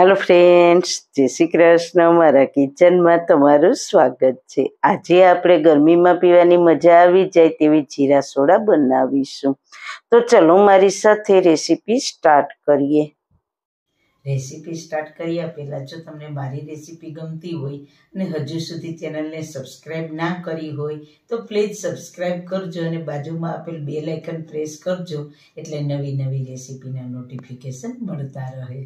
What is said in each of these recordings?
hello friends જય શ્રી કૃષ્ણ મારા કિચનમાં તમારું સ્વાગત છે આજે આપણે ગરમીમાં પીવાની મજા આવી જાય તેવી જીરા સોડા બનાવીશું તો ચલો મારી સાથે રેસીપી સ્ટાર્ટ કરીએ રેસીપી સ્ટાર્ટ કર્યા પહેલાં જો તમને મારી રેસીપી ગમતી હોય અને હજુ સુધી ચેનલને સબસ્ક્રાઈબ ના કરી હોય તો પ્લીઝ સબસ્ક્રાઈબ કરજો અને બાજુમાં આપેલ બે આઇકન પ્રેસ કરજો એટલે નવી નવી રેસીપીના નોટિફિકેશન મળતા રહે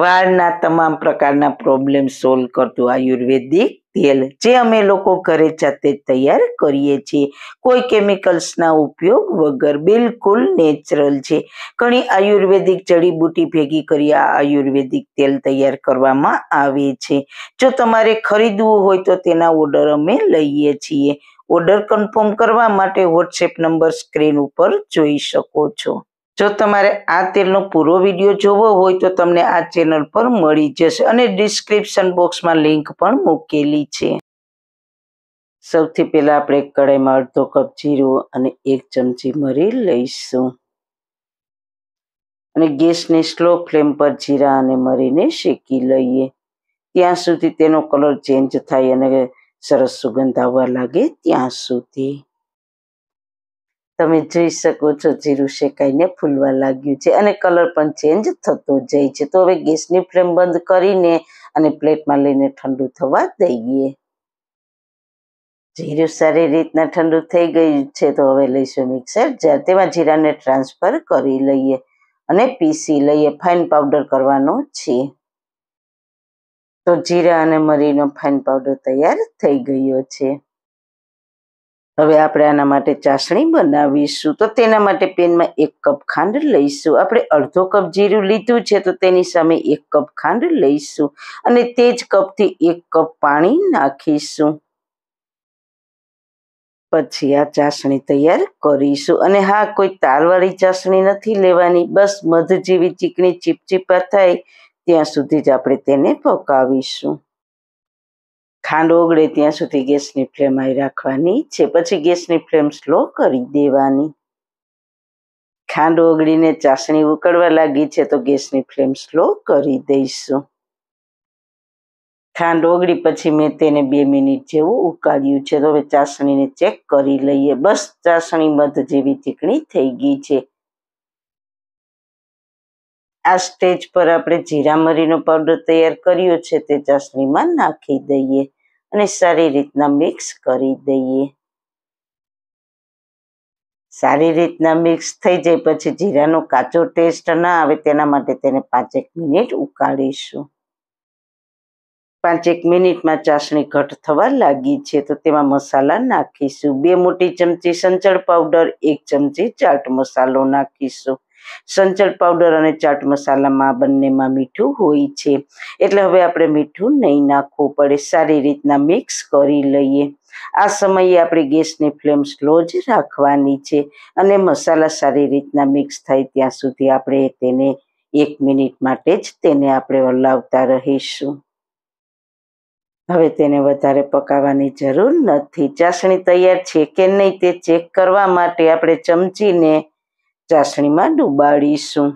વાળના તમામ પ્રકારના પ્રોબ્લેમ સોલ્વ કરતું આયુર્વેદિક તેલ જે અમે લોકો ઘરે જાતે તૈયાર કરીએ છીએ કોઈ કેમિકલ્સના ઉપયોગ વગર બિલકુલ નેચરલ છે ઘણી આયુર્વેદિક જડીબુટી ભેગી કરી આ આયુર્વેદિક તેલ તૈયાર કરવામાં આવે છે જો તમારે ખરીદવું હોય તો તેના ઓર્ડર અમે લઈએ છીએ ઓર્ડર કન્ફર્મ કરવા માટે વોટ્સએપ નંબર સ્ક્રીન ઉપર જોઈ શકો છો જો તમારે આ તેલનો પૂરો વિડીયો જોવો હોય તો તમને આ ચેનલ પર મળી જશે અને ડિસ્ક્રિપ્શન બોક્સમાં લિંક પણ મૂકેલી છે સૌથી પહેલાં આપણે કડાઈમાં અડધો કપ જીરું અને એક ચમચી મરી લઈશું અને ગેસને સ્લો ફ્લેમ પર જીરા અને મરીને શેકી લઈએ ત્યાં સુધી તેનો કલર ચેન્જ થાય અને સરસ સુગંધ આવવા લાગે ત્યાં સુધી તમે જોઈ શકો છો જીરું શેકાઈને ફૂલવા લાગ્યું છે અને કલર પણ ચેન્જ થતો જાય છે તો હવે ગેસની ફ્લેમ બંધ કરીને અને પ્લેટમાં લઈને ઠંડુ થવા દઈએ જીરું સારી રીતના ઠંડુ થઈ ગયું છે તો હવે લઈશું મિક્સર જાર તેમાં જીરાને ટ્રાન્સફર કરી લઈએ અને પીસી લઈએ ફાઇન પાવડર કરવાનો છે તો જીરા અને મરીનો ફાઇન પાવડર તૈયાર થઈ ગયો છે હવે આપણે આના માટે ચાસણી બનાવીશું તો તેના માટે પેનમાં એક કપ ખાંડ લઈશું આપણે અડધો કપ જીરું લીધું છે તો તેની સામે એક કપ ખાંડ લઈશું અને તે જ કપથી એક કપ પાણી નાખીશું પછી આ ચાસણી તૈયાર કરીશું અને હા કોઈ તાલવાળી ચાસણી નથી લેવાની બસ મધ જેવી ચીકણી ચીપચીપા થાય ત્યાં સુધી જ આપણે તેને પકાવીશું ખાંડ ઓગળે ત્યાં સુધી ગેસની ફ્લેમ આવી રાખવાની છે પછી ગેસની ફ્લેમ સ્લો કરી દેવાની ખાંડ ઓગળીને ચાસણી ઉકળવા લાગી છે તો ગેસની ફ્લેમ સ્લો કરી દઈશું ખાંડ ઓગળી પછી મેં તેને બે મિનિટ જેવું ઉકાળ્યું છે તો હવે ચાસણીને ચેક કરી લઈએ બસ ચાસણી મધ જેવી ચીકણી થઈ ગઈ છે આ સ્ટેજ પર આપણે જીરા મરીનો પાવડર તૈયાર કર્યો છે તે ચાસણીમાં નાખી દઈએ અને સારી રીતના મિક્સ કરી દઈએ સારી રીતના મિક્સ થઈ જાય પછી જીરાનો કાચો ટેસ્ટ ના આવે તેના માટે તેને પાંચેક મિનિટ ઉકાળીશું પાંચેક મિનિટમાં ચાસણી ઘટ થવા લાગી છે તો તેમાં મસાલા નાખીશું બે મોટી ચમચી સંચળ પાવડર એક ચમચી ચાટ મસાલો નાખીશું સંચળ પાવડર અને ચાટ મસાલામાં બંનેમાં મીઠું હોય છે એટલે હવે આપણે મીઠું નહીં નાખવું પડે સારી રીતના મિક્સ કરી લઈએ આ સમયે આપણે ગેસની ફ્લેમ સ્લો જ રાખવાની છે અને મસાલા સારી રીતના મિક્સ થાય ત્યાં સુધી આપણે તેને એક મિનિટ માટે જ તેને આપણે હલાવતા રહીશું હવે તેને વધારે પકાવવાની જરૂર નથી ચાસણી તૈયાર છે કે નહીં તે ચેક કરવા માટે આપણે ચમચીને ચાસણીમાં ડુબાડીશું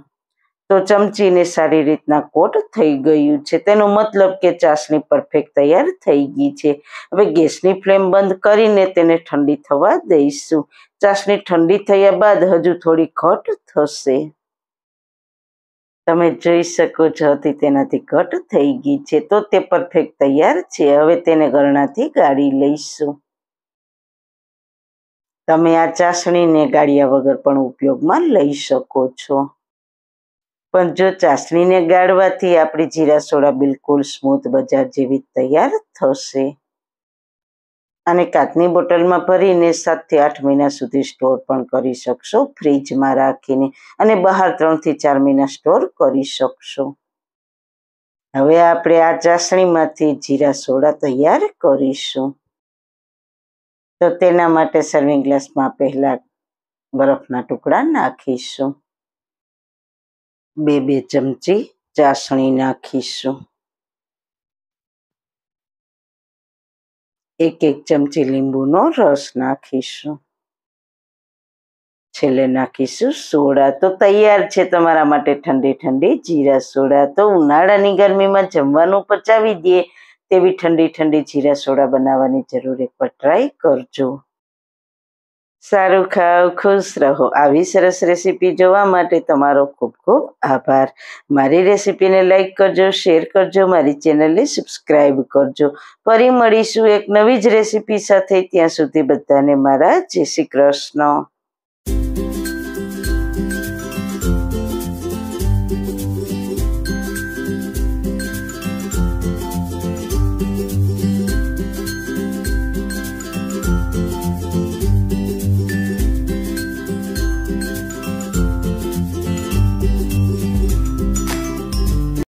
તો ચમચીને સારી રીતના કોટ થઈ ગયું છે તેનો મતલબ કે ચાસણી પરફેક્ટ તૈયાર થઈ ગઈ છે હવે ગેસની ફ્લેમ બંધ કરીને તેને ઠંડી થવા દઈશું ચાસણી ઠંડી થયા બાદ હજુ થોડી ઘટ થશે તમે જોઈ શકો છો હતી તેનાથી ઘટ થઈ ગઈ છે તો તે પરફેક્ટ તૈયાર છે હવે તેને ગરણાથી ગાળી લઈશું તમે આ ચાસણીને ગાળ્યા વગર પણ ઉપયોગમાં લઈ શકો છો પણ જો ચાસણીને ગાળવાથી આપણી જીરા સોડા બિલકુલ સ્મૂથ બજાર જેવી તૈયાર થશે અને કાચની બોટલમાં ભરીને સાતથી આઠ મહિના સુધી સ્ટોર પણ કરી શકશો ફ્રીજમાં રાખીને અને બહાર ત્રણથી ચાર મહિના સ્ટોર કરી શકશો હવે આપણે આ ચાસણીમાંથી જીરા સોડા તૈયાર કરીશું તો તેના માટે સર્વિંગ ગ્લાસમાં પહેલાં બરફના ટુકડા નાખીશું બે બે ચમચી ચાસણી નાખીશું એક એક ચમચી લીંબુનો રસ નાખીશું છેલ્લે નાખીશું સોડા તો તૈયાર છે તમારા માટે ઠંડી ઠંડી જીરા સોડા તો ઉનાળાની ગરમીમાં જમવાનું પચાવી દઈએ તેવી ઠંડી ઠંડી જીરા સોડા બનાવવાની જરૂર એકવાર ટ્રાય કરજો સારું ખાવ ખુશ રહો આવી સરસ રેસીપી જોવા માટે તમારો ખૂબ ખૂબ આભાર મારી રેસીપીને લાઈક કરજો શેર કરજો મારી ચેનલને સબસ્ક્રાઈબ કરજો ફરી મળીશું એક નવી જ રેસીપી સાથે ત્યાં સુધી બધાને મારા જય શ્રી કૃષ્ણ